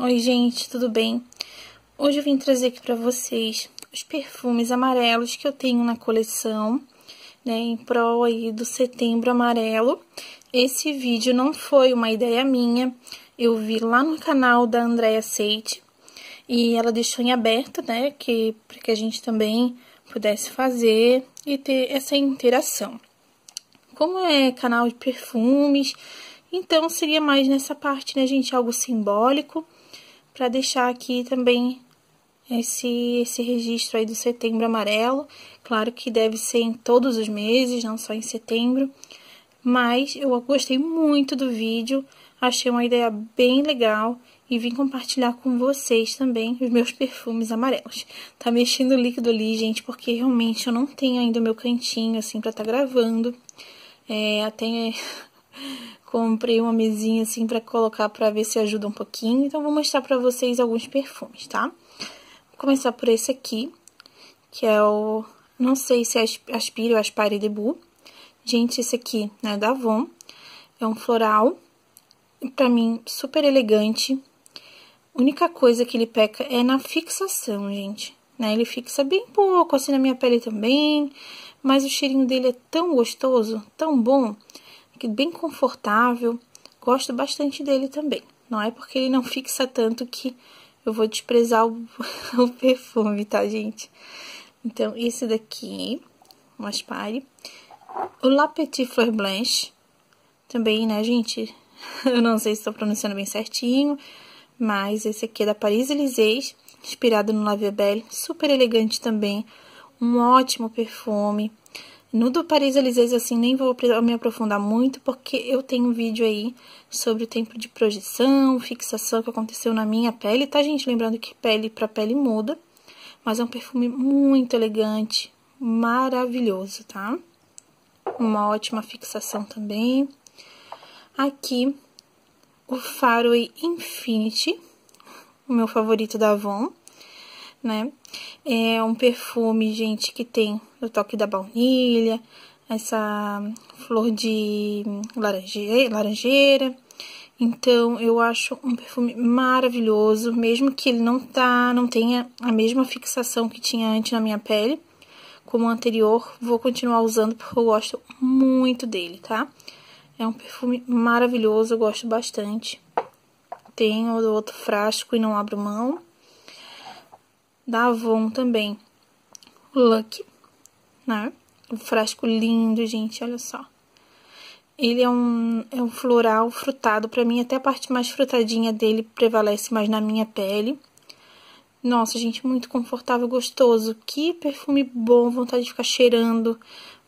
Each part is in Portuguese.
Oi, gente, tudo bem? Hoje eu vim trazer aqui para vocês os perfumes amarelos que eu tenho na coleção, né, em prol aí do setembro amarelo. Esse vídeo não foi uma ideia minha, eu vi lá no canal da Andrea Seite e ela deixou em aberto, né, que para que a gente também pudesse fazer e ter essa interação. Como é canal de perfumes, então seria mais nessa parte, né, gente, algo simbólico para deixar aqui também esse, esse registro aí do setembro amarelo. Claro que deve ser em todos os meses, não só em setembro. Mas eu gostei muito do vídeo, achei uma ideia bem legal e vim compartilhar com vocês também os meus perfumes amarelos. Tá mexendo o líquido ali, gente, porque realmente eu não tenho ainda o meu cantinho, assim, pra tá gravando. É, até Comprei uma mesinha assim para colocar para ver se ajuda um pouquinho. Então, vou mostrar para vocês alguns perfumes, tá? Vou começar por esse aqui, que é o... Não sei se é Aspire ou Aspire Debut. Gente, esse aqui é né, da Avon. É um floral, pra mim, super elegante. Única coisa que ele peca é na fixação, gente. Né? Ele fixa bem pouco, assim, na minha pele também. Mas o cheirinho dele é tão gostoso, tão bom é bem confortável. Gosto bastante dele também. Não é porque ele não fixa tanto que eu vou desprezar o, o perfume, tá, gente? Então, esse daqui, o Aspire. O La Petite Fleur Blanche, também, né, gente? Eu não sei se estou pronunciando bem certinho, mas esse aqui é da Paris Élysée, inspirado no La Vie Belle, super elegante também, um ótimo perfume. No do Paris-Élysées, assim, nem vou me aprofundar muito, porque eu tenho um vídeo aí sobre o tempo de projeção, fixação que aconteceu na minha pele, tá, gente? Lembrando que pele para pele muda, mas é um perfume muito elegante, maravilhoso, tá? Uma ótima fixação também. Aqui, o Faroe Infinity, o meu favorito da Avon né? É um perfume, gente, que tem o toque da baunilha, essa flor de laranjeira, laranjeira. Então, eu acho um perfume maravilhoso, mesmo que ele não tá, não tenha a mesma fixação que tinha antes na minha pele, como o anterior, vou continuar usando porque eu gosto muito dele, tá? É um perfume maravilhoso, eu gosto bastante. Tenho outro frasco e não abro mão da Avon também. Lucky, Luck, né? Um frasco lindo, gente, olha só. Ele é um, é um floral frutado. Para mim, até a parte mais frutadinha dele prevalece mais na minha pele. Nossa, gente, muito confortável, gostoso. Que perfume bom, vontade de ficar cheirando.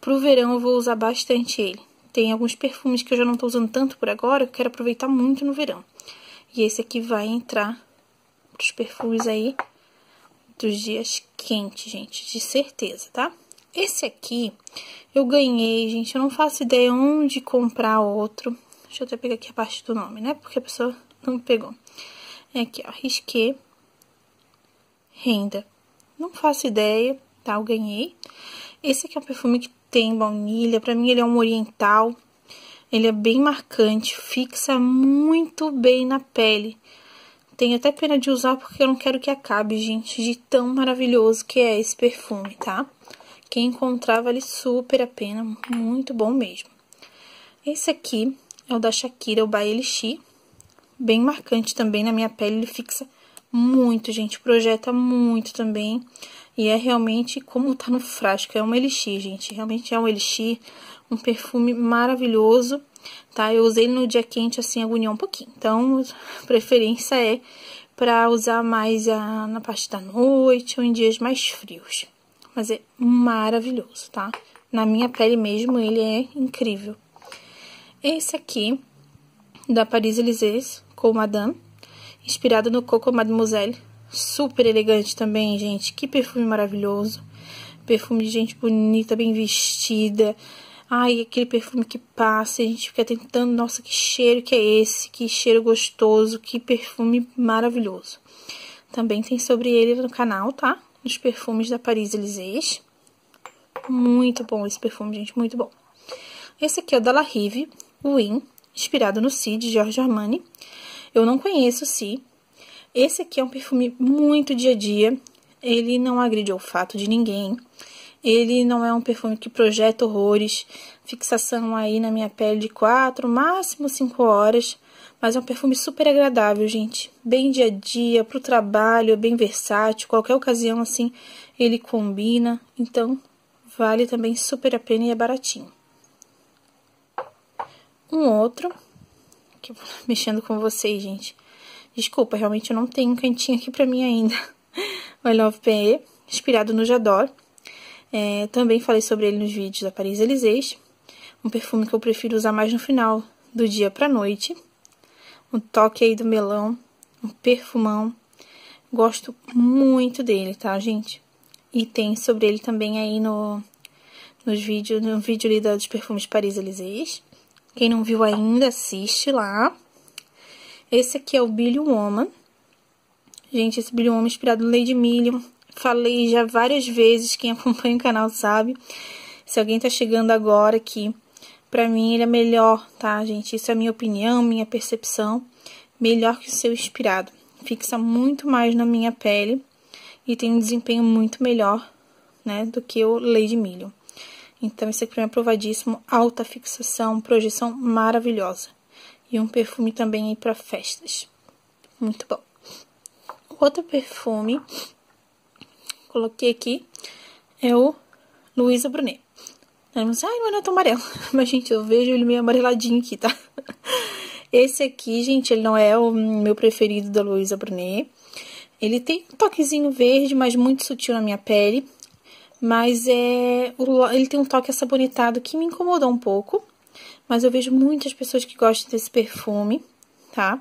Pro verão eu vou usar bastante ele. Tem alguns perfumes que eu já não tô usando tanto por agora, que eu quero aproveitar muito no verão. E esse aqui vai entrar pros perfumes aí dos dias quentes, gente, de certeza, tá? Esse aqui eu ganhei, gente, eu não faço ideia onde comprar outro. Deixa eu até pegar aqui a parte do nome, né? Porque a pessoa não pegou. É aqui, ó, renda. Não faço ideia, tá? Eu ganhei. Esse aqui é um perfume que tem baunilha, pra mim ele é um oriental. Ele é bem marcante, fixa muito bem na pele. Tenho até pena de usar porque eu não quero que acabe, gente, de tão maravilhoso que é esse perfume, tá? Quem encontrar vale super a pena, muito bom mesmo. Esse aqui é o da Shakira, o By Elixir. Bem marcante também na minha pele, ele fixa muito, gente, projeta muito também. E é realmente como tá no frasco, é um elixir, gente. Realmente é um elixir, um perfume maravilhoso tá? Eu usei no dia quente, assim, agoniou um pouquinho. Então, preferência é para usar mais a, na parte da noite ou em dias mais frios. Mas é maravilhoso, tá? Na minha pele mesmo, ele é incrível. Esse aqui, da Paris Elysée, com Madame, inspirado no Coco Mademoiselle. Super elegante também, gente. Que perfume maravilhoso. Perfume de gente bonita, bem vestida. Ai, aquele perfume que passa, a gente fica tentando, nossa, que cheiro que é esse, que cheiro gostoso, que perfume maravilhoso. Também tem sobre ele no canal, tá? Nos perfumes da Paris Elysée. Muito bom esse perfume, gente, muito bom. Esse aqui é o da La Rive, Win, inspirado no Si, de Giorgio Armani. Eu não conheço o Si. Esse aqui é um perfume muito dia a dia. Ele não agride o olfato de ninguém. Ele não é um perfume que projeta horrores, fixação aí na minha pele de 4, máximo 5 horas, mas é um perfume super agradável, gente. Bem dia a dia, para o trabalho, bem versátil, qualquer ocasião assim ele combina, então vale também super a pena e é baratinho. Um outro, que eu vou mexendo com vocês, gente. Desculpa, realmente eu não tenho um cantinho aqui para mim ainda. O Love PE, inspirado no Jador. É, também falei sobre ele nos vídeos da Paris Elysée, um perfume que eu prefiro usar mais no final do dia para noite. Um toque aí do melão, um perfumão. Gosto muito dele, tá, gente? E tem sobre ele também aí no, nos vídeos, no vídeo ali dos perfumes Paris Elysée. Quem não viu ainda, assiste lá. Esse aqui é o Billy Woman. Gente, esse Billy Woman inspirado no Lady Million falei já várias vezes, quem acompanha o canal sabe. Se alguém tá chegando agora aqui, para mim ele é melhor, tá, gente? Isso é minha opinião, minha percepção. Melhor que o seu inspirado. Fixa muito mais na minha pele e tem um desempenho muito melhor, né, do que o Lady de Milho. Então, esse creme é aprovadíssimo, alta fixação, projeção maravilhosa. E um perfume também aí para festas. Muito bom. Outro perfume coloquei aqui é o Luísa Brunet. Aí você, assim, ai, mas não é tão amarelo. Mas, gente, eu vejo ele meio amareladinho aqui, tá? Esse aqui, gente, ele não é o meu preferido da Luísa Brunet. Ele tem um toquezinho verde, mas muito sutil na minha pele. Mas é, ele tem um toque sabonetado que me incomodou um pouco. Mas eu vejo muitas pessoas que gostam desse perfume, tá?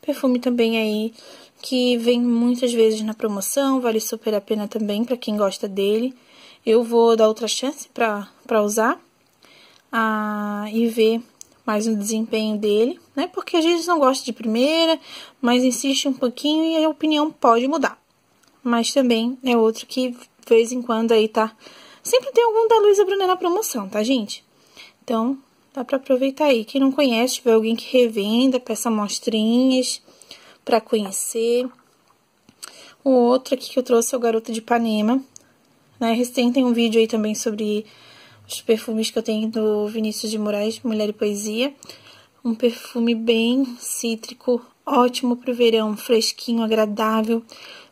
Perfume também aí que vem muitas vezes na promoção, vale super a pena também para quem gosta dele. Eu vou dar outra chance para usar ah, e ver mais o desempenho dele, né? Porque às vezes não gosta de primeira, mas insiste um pouquinho e a opinião pode mudar. Mas também é outro que de vez em quando aí tá. Sempre tem algum da Luísa Brunet na promoção, tá, gente? Então, dá para aproveitar aí. Quem não conhece, tiver alguém que revenda, peça mostrinhas para conhecer. O outro aqui que eu trouxe é o Garoto de Ipanema. Né? Recém tem um vídeo aí também sobre os perfumes que eu tenho do Vinícius de Moraes, Mulher e Poesia. Um perfume bem cítrico, ótimo para o verão, fresquinho, agradável,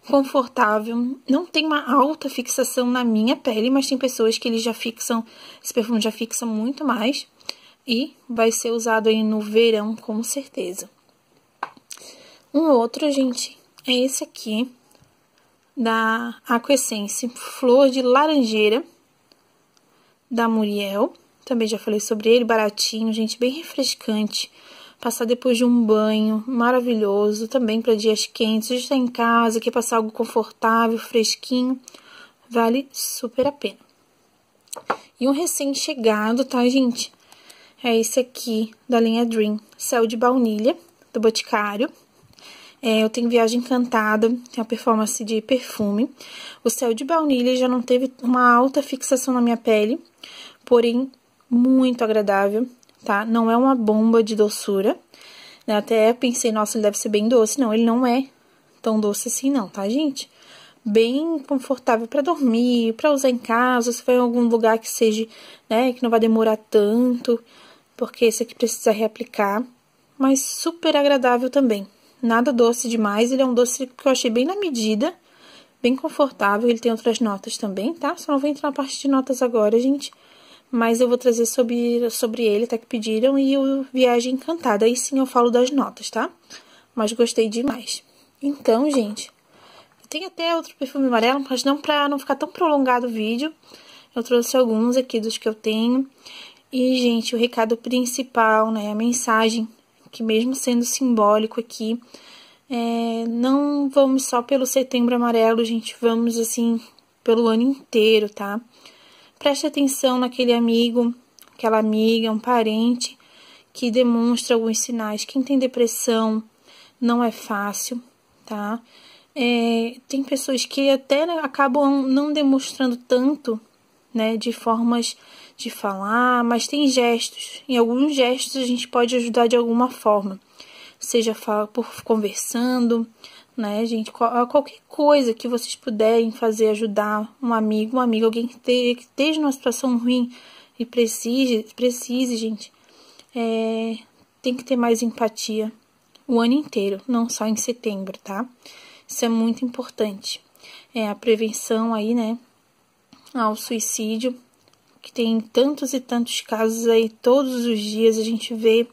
confortável. Não tem uma alta fixação na minha pele, mas tem pessoas que ele já fixam, esse perfume já fixa muito mais. E vai ser usado aí no verão, com certeza. Um outro, gente, é esse aqui da Aquescence Flor de Laranjeira da Muriel. Também já falei sobre ele, baratinho, gente, bem refrescante. Passar depois de um banho maravilhoso, também para dias quentes. Se está em casa, quer passar algo confortável, fresquinho, vale super a pena. E um recém-chegado, tá, gente? É esse aqui da linha Dream, céu de baunilha do Boticário. É, eu tenho Viagem Encantada, tem a performance de perfume. O Céu de Baunilha já não teve uma alta fixação na minha pele, porém muito agradável, tá? Não é uma bomba de doçura. Né? Até pensei, nossa, ele deve ser bem doce. Não, ele não é tão doce assim não, tá, gente? Bem confortável para dormir, para usar em casa, se for em algum lugar que seja, né, que não vai demorar tanto, porque esse aqui precisa reaplicar, mas super agradável também nada doce demais. Ele é um doce que eu achei bem na medida, bem confortável. Ele tem outras notas também, tá? Só não vou entrar na parte de notas agora, gente. Mas eu vou trazer sobre, sobre ele, até Que pediram. E o Viagem Encantada. Aí sim eu falo das notas, tá? Mas gostei demais. Então, gente, tem até outro perfume amarelo, mas não pra não ficar tão prolongado o vídeo. Eu trouxe alguns aqui dos que eu tenho. E, gente, o recado principal, né? A mensagem que mesmo sendo simbólico aqui, é, não vamos só pelo setembro amarelo, gente, vamos assim pelo ano inteiro, tá? Preste atenção naquele amigo, aquela amiga, um parente que demonstra alguns sinais. Quem tem depressão não é fácil, tá? É, tem pessoas que até acabam não demonstrando tanto, né, de formas de falar, mas tem gestos. Em alguns gestos a gente pode ajudar de alguma forma, seja por conversando, né, gente? Qualquer coisa que vocês puderem fazer, ajudar um amigo, um amigo, alguém que, que esteja numa situação ruim e precise, precise, gente, é, tem que ter mais empatia o ano inteiro, não só em setembro, tá? Isso é muito importante. É a prevenção aí, né, ao suicídio que tem tantos e tantos casos aí todos os dias a gente vê,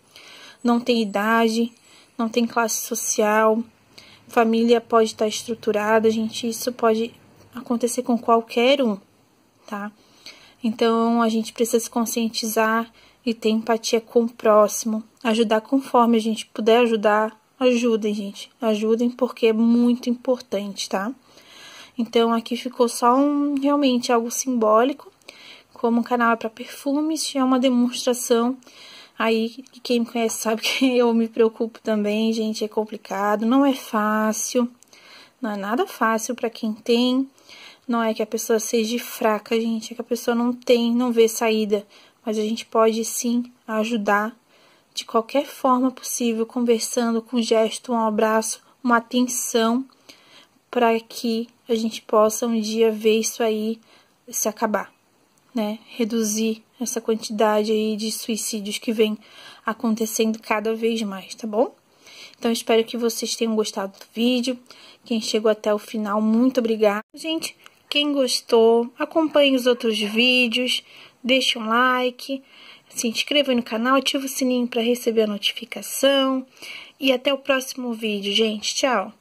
não tem idade, não tem classe social, família pode estar estruturada, gente, isso pode acontecer com qualquer um, tá? Então a gente precisa se conscientizar e ter empatia com o próximo, ajudar conforme a gente puder ajudar, ajudem, gente, ajudem porque é muito importante, tá? Então aqui ficou só um realmente algo simbólico como o canal é para perfumes, é uma demonstração aí, quem me conhece sabe que eu me preocupo também, gente, é complicado, não é fácil, não é nada fácil para quem tem, não é que a pessoa seja fraca, gente, é que a pessoa não tem, não vê saída, mas a gente pode sim ajudar de qualquer forma possível, conversando com um gesto, um abraço, uma atenção, para que a gente possa um dia ver isso aí se acabar né, reduzir essa quantidade aí de suicídios que vem acontecendo cada vez mais, tá bom? Então, espero que vocês tenham gostado do vídeo. Quem chegou até o final, muito obrigada. Gente, quem gostou, acompanhe os outros vídeos, deixe um like, se inscreva no canal, ative o sininho para receber a notificação. E até o próximo vídeo, gente. Tchau!